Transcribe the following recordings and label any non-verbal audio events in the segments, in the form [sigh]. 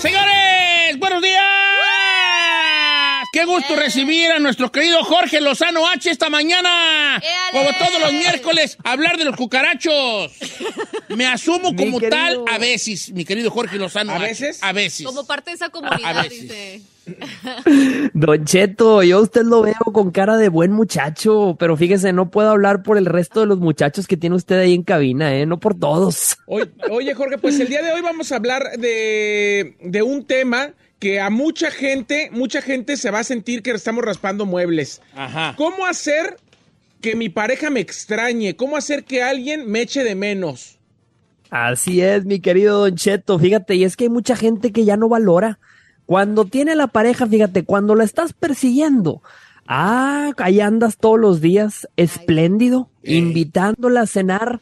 Señores, buenos días. Qué gusto eh. recibir a nuestro querido Jorge Lozano H esta mañana. Como todos los miércoles, hablar de los cucarachos. [laughs] Me asumo como tal a veces, mi querido Jorge Lozano. ¿A veces? A veces. Como parte de esa comunidad, a [laughs] Don Cheto, yo usted lo veo con cara de buen muchacho, pero fíjese, no puedo hablar por el resto de los muchachos que tiene usted ahí en cabina, ¿eh? No por todos. Oye, Jorge, pues el día de hoy vamos a hablar de, de un tema que a mucha gente, mucha gente se va a sentir que estamos raspando muebles. Ajá. ¿Cómo hacer que mi pareja me extrañe? ¿Cómo hacer que alguien me eche de menos? Así es, mi querido Don Cheto. Fíjate, y es que hay mucha gente que ya no valora cuando tiene la pareja, fíjate, cuando la estás persiguiendo, ah, ahí andas todos los días, espléndido, invitándola a cenar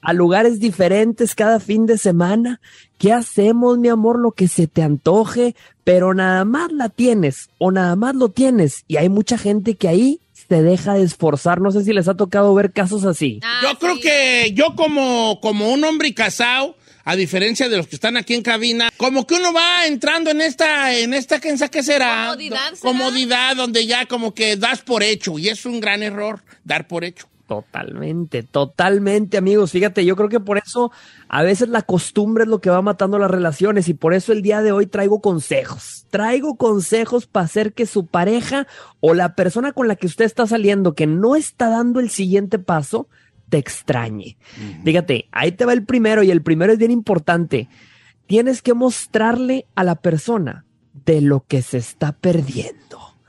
a lugares diferentes cada fin de semana. ¿Qué hacemos, mi amor? Lo que se te antoje, pero nada más la tienes o nada más lo tienes. Y hay mucha gente que ahí se deja de esforzar. No sé si les ha tocado ver casos así. yo ah, creo que yo como, como un hombre casado, a diferencia de los que están aquí en cabina, como que uno va entrando en esta, en esta, ¿qué será? Comodidad. ¿será? Comodidad, donde ya como que das por hecho, y es un gran error dar por hecho. Totalmente, totalmente, amigos. Fíjate, yo creo que por eso a veces la costumbre es lo que va matando las relaciones y por eso el día de hoy traigo consejos. Traigo consejos para hacer que su pareja o la persona con la que usted está saliendo que no está dando el siguiente paso, te extrañe. Fíjate, ahí te va el primero y el primero es bien importante. Tienes que mostrarle a la persona de lo que se está perdiendo.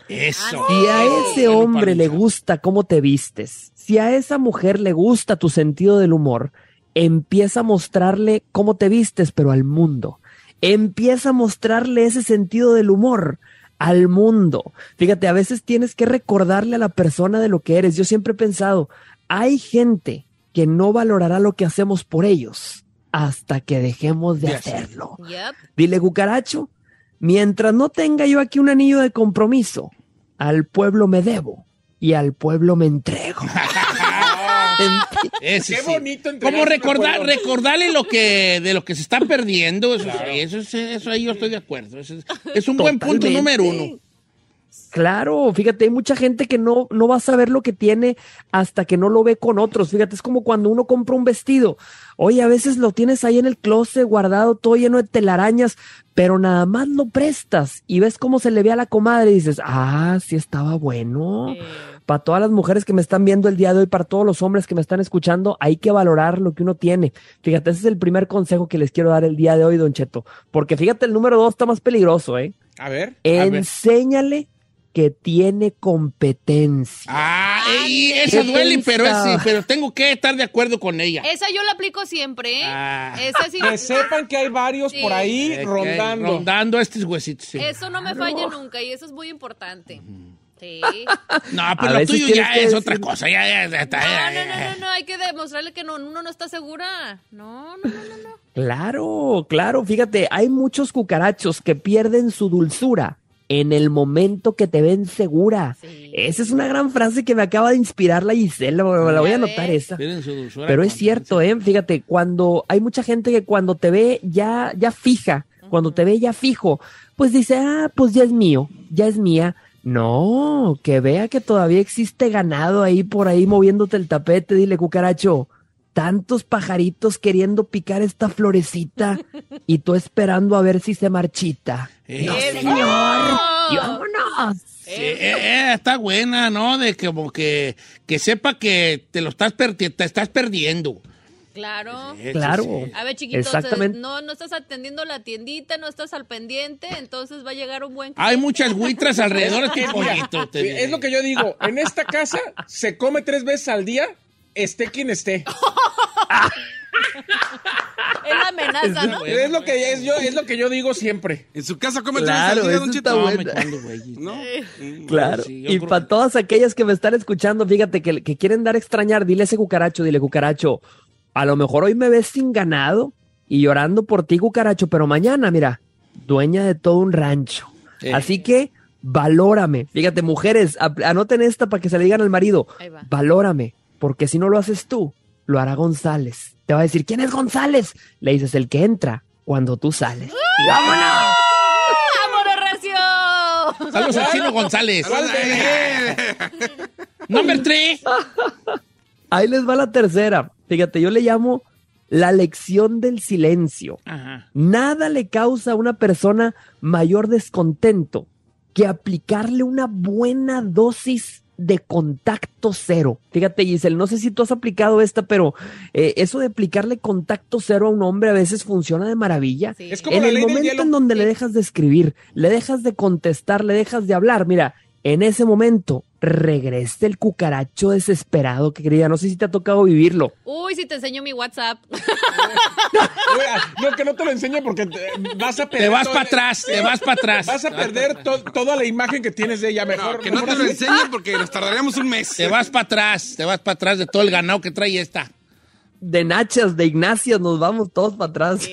Eso. Si a ese hombre le gusta cómo te vistes, si a esa mujer le gusta tu sentido del humor, empieza a mostrarle cómo te vistes, pero al mundo. Empieza a mostrarle ese sentido del humor al mundo. Fíjate, a veces tienes que recordarle a la persona de lo que eres. Yo siempre he pensado, hay gente que no valorará lo que hacemos por ellos hasta que dejemos de hacerlo. Dile, cucaracho, mientras no tenga yo aquí un anillo de compromiso, al pueblo me debo y al pueblo me entrego. [laughs] Qué bonito. Como recordar, recordarle lo que de lo que se está perdiendo. Eso, ahí yo estoy de acuerdo. es, un buen punto número uno. Claro, fíjate, hay mucha gente que no, no va a saber lo que tiene hasta que no lo ve con otros. Fíjate, es como cuando uno compra un vestido. Oye, a veces lo tienes ahí en el closet guardado, todo lleno de telarañas, pero nada más lo prestas y ves cómo se le ve a la comadre y dices, ah, sí estaba bueno. Para todas las mujeres que me están viendo el día de hoy, para todos los hombres que me están escuchando, hay que valorar lo que uno tiene. Fíjate, ese es el primer consejo que les quiero dar el día de hoy, Don Cheto, porque fíjate, el número dos está más peligroso, ¿eh? A ver. Enséñale que tiene competencia. Ah, y esa duele, pero, tengo que estar de acuerdo con ella. Esa yo la aplico siempre, ¿eh? ah. Que sepan que hay varios por ahí eh, rondando. a estos huesitos. Eso no me falla nunca y eso es muy importante. [laughs] no, pero pues lo tuyo ya es otra cosa. Ya, no, no, no, no, no, hay que demostrarle que no, uno no está segura. No, no, no, no. Claro, claro. Fíjate, hay muchos cucarachos que pierden su dulzura en el momento que te ven segura. Esa es una gran frase que me acaba de inspirar la Gisela, la voy a anotar esa. Pero es cierto, ¿eh? Fíjate, cuando hay mucha gente que cuando te ve ya, ya fija, cuando te ve ya fijo, pues dice, ah, pues ya es mío, ya es mía. No, que vea que todavía existe ganado ahí por ahí moviéndote el tapete, dile cucaracho, tantos pajaritos queriendo picar esta florecita y tú esperando a ver si se marchita. Eh, no, eh, señor, eh. vámonos. Eh, está buena, ¿no? De que, como que, sepa que te lo estás, te estás perdiendo. Claro. claro. A ver, chiquitos no, no estás atendiendo la tiendita, no estás al pendiente, entonces va a llegar un buen Hay muchas buitras alrededor. [laughs] es lo que yo digo. En esta casa se come tres veces al día, esté quien esté. [laughs] es la amenaza, ¿no? Es lo que pues. es yo, lo que yo digo siempre. En su casa come tres veces al día, un no, [laughs] Claro. y para todas aquellas que me están escuchando, fíjate que, quieren dar extrañar, dile ese cucaracho, dile cucaracho a lo mejor hoy me ves sin ganado y llorando por ti, cucaracho, pero mañana, mira, dueña de todo un rancho. Así que valórame. Fíjate, mujeres, anoten esta para que se le digan al marido, valórame, porque si no lo haces tú, lo hará González. Te va a decir, ¿quién es González? Le dices, el que entra cuando tú sales. ¡Ah! ¡Vámonos! ¡Vámonos, Recio! Saludos al Chino González. Number tres! Ahí les va la tercera. Fíjate, yo le llamo la lección del silencio. Nada le causa a una persona mayor descontento que aplicarle una buena dosis de contacto cero. Fíjate, Giselle, no sé si tú has aplicado esta, pero eh, eso de aplicarle contacto cero a un hombre a veces funciona de maravilla. en el momento en donde le dejas de escribir, le dejas de contestar, le dejas de hablar. Mira, en ese momento regresa el cucaracho desesperado que quería. No sé si te ha tocado vivirlo. Uy, si te enseño mi WhatsApp. no, que no te lo enseñe porque vas a perder. Te vas para atrás, te vas para atrás. Vas a perder toda la imagen que tienes de ella. Mejor. que no te lo enseñe porque nos tardaríamos un mes. Te vas para atrás, te vas para atrás de todo el ganado que trae esta. De Nachas, de Ignacio, nos vamos todos para atrás.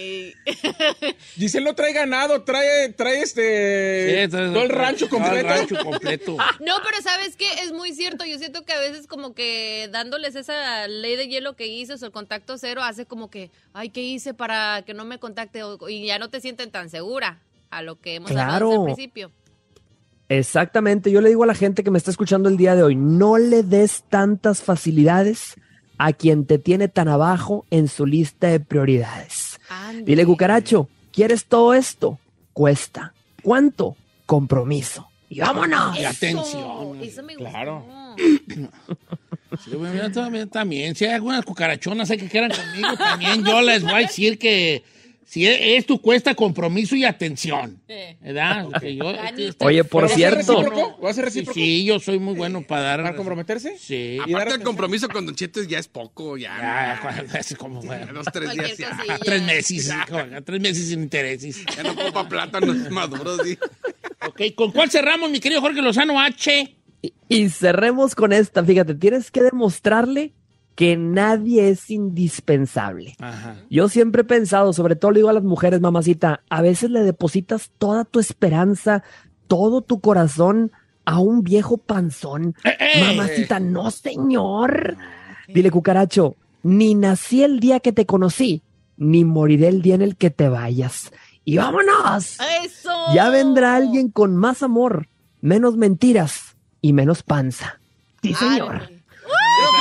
Dice no trae ganado, trae, trae este. todo el rancho completo. [laughs] no, pero ¿sabes que Es muy cierto. Yo siento que a veces, como que dándoles esa ley de hielo que hizo o el contacto cero, hace como que, ay, ¿qué hice para que no me contacte? Y ya no te sienten tan segura a lo que hemos hablado desde el principio. Exactamente, yo le digo a la gente que me está escuchando el día de hoy, no le des tantas facilidades a quien te tiene tan abajo en su lista de prioridades. Dile, cucaracho, ¿quieres todo esto? Cuesta. ¿Cuánto? Compromiso. Y vámonos. Y atención. Claro. Sí, también, también, Si hay algunas cucarachonas que quieran conmigo, también yo les voy a decir que si e, esto cuesta compromiso y atención. ¿Verdad? [laughs] Oye, por cierto. ¿Va a ser Sí, yo soy muy bueno para dar. ¿Para comprometerse? Sí. Aparte, el compromiso con Don Chetes ya es poco, ya. Ya, [laughs] Dos, tres días. meses. Tres meses sin intereses. Ya no copa es maduro, sí. Ok, ¿con cuál cerramos, mi querido Jorge Lozano H? y cerremos con esta. Fíjate, tienes que demostrarle que nadie es indispensable. Yo siempre he pensado, sobre todo le digo a las mujeres, mamacita, a veces le depositas toda tu esperanza, todo tu corazón a un viejo panzón. ¡Eh, eh! mamacita, no señor. Ah, Dile, cucaracho, ni nací el día que te conocí, ni moriré el día en el que te vayas. Y vámonos. Eso. Ya vendrá alguien con más amor, menos mentiras y menos panza. Sí, señor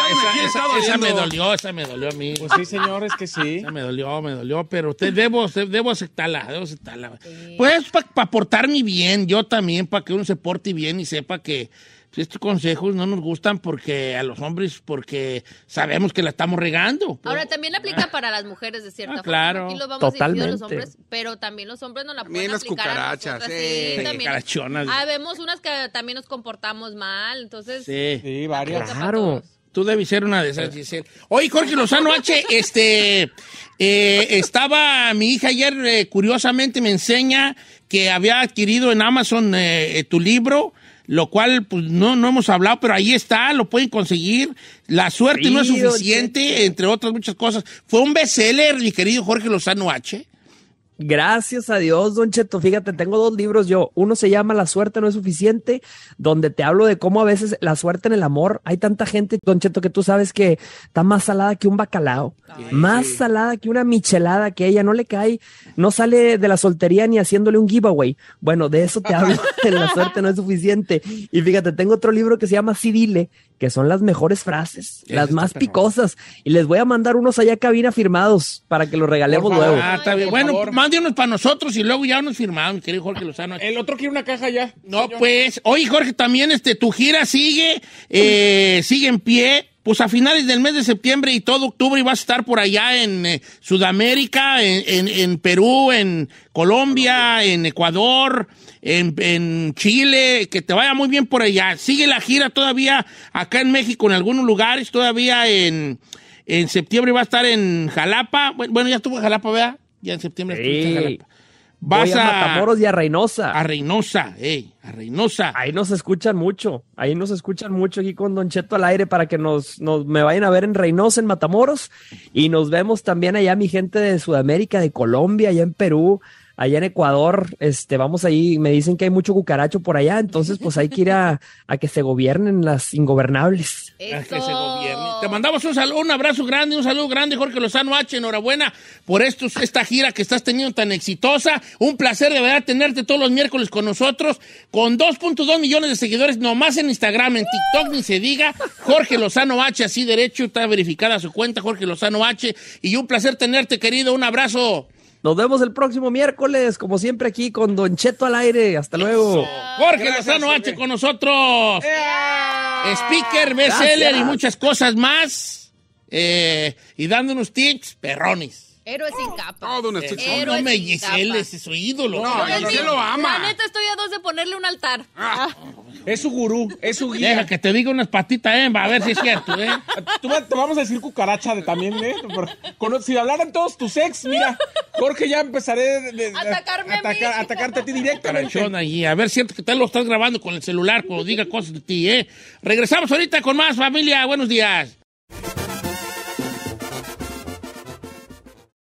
esa, me dolió, esa me dolió a mí. Pues sí, señores, que sí. Esa me dolió, me dolió, pero usted debo, debo aceptarla, debo aceptarla. Pues para portarme bien, yo también, para que uno se porte bien y sepa que pues, estos consejos no nos gustan porque a los hombres, porque sabemos que la estamos regando. Ahora también aplica para las mujeres de cierta ah, claro. forma. Totalmente. pero también los hombres no la pueden aplicar cucarachas, sí. también ah, vemos unas que también nos comportamos mal, entonces. Sí, sí varias. Claro. Tú debes ser una de esas, Giselle. Oye, Jorge Lozano H, este, eh, estaba mi hija ayer, eh, curiosamente me enseña que había adquirido en Amazon eh, tu libro, lo cual pues no, no hemos hablado, pero ahí está, lo pueden conseguir. La suerte no es suficiente, entre otras muchas cosas. Fue un bestseller, mi querido Jorge Lozano H. Gracias a Dios, Don Cheto. Fíjate, tengo dos libros yo. Uno se llama La suerte no es suficiente, donde te hablo de cómo a veces la suerte en el amor, hay tanta gente, Don Cheto, que tú sabes que está más salada que un bacalao, más salada que una michelada, que ella no le cae, no sale de la soltería ni haciéndole un giveaway. Bueno, de eso te hablo, [laughs] La suerte no es suficiente. Y fíjate, tengo otro libro que se llama Sí que son las mejores frases, las más picosas. Y les voy a mandar unos allá a cabina firmados para que los regalemos luego. Ah, bueno, mande unos para nosotros y luego ya nos firmaron, querido Jorge Lozano. El otro quiere una caja ya. No, pues, oye, Jorge, también este, tu gira sigue, eh, sigue en pie pues a finales del mes de septiembre y todo octubre vas a estar por allá en eh, Sudamérica, en, Perú, en Colombia, en Ecuador, en, Chile, que te vaya muy bien por allá. Sigue la gira todavía acá en México, en algunos lugares, todavía en, septiembre va a estar en Jalapa, bueno, ya estuvo en Jalapa, ¿verdad? Ya en septiembre estuvo en Jalapa. Vas a, Matamoros y a Reynosa. A Reynosa, ey, a Reynosa. Ahí nos escuchan mucho. Ahí nos escuchan mucho aquí con Don Cheto al aire para que nos, nos me vayan a ver en Reynosa, en Matamoros. Y nos vemos también allá, mi gente de Sudamérica, de Colombia, allá en Perú allá en Ecuador, este, vamos ahí, me dicen que hay mucho cucaracho por allá, entonces pues hay que ir a, que se gobiernen las ingobernables. Te mandamos un saludo, un abrazo grande, un saludo grande, Jorge Lozano H, enhorabuena por esta gira que estás teniendo tan exitosa. Un placer de verdad tenerte todos los miércoles con nosotros, con 2.2 millones de seguidores, nomás en Instagram, en TikTok, ni se diga. Jorge Lozano H, así derecho, está verificada su cuenta, Jorge Lozano H. Y un placer tenerte, querido, un abrazo. Nos vemos el próximo miércoles, como siempre aquí con Don Cheto al aire. Hasta luego. Jorge Lozano H con nosotros. Speaker, bestseller y muchas cosas más. Eh, y dándonos tips, perrones. Héroe sin capa. Oh, ah, no, me él es su ídolo. No, se lo ama. La neta, estoy a dos de ponerle un altar. Ah. Ah. Es su gurú, es su guía. Deja que te diga unas patitas, ¿eh? A ver si es cierto, ¿eh? [laughs] te vamos a decir cucaracha de también, ¿eh? si hablaran todos tus ex, mira, Jorge, ya empezaré a, atacarte a ti directamente. A ver, siento que te lo estás grabando con el celular, cuando diga cosas de ti, ¿eh? Regresamos ahorita con más familia. Buenos días.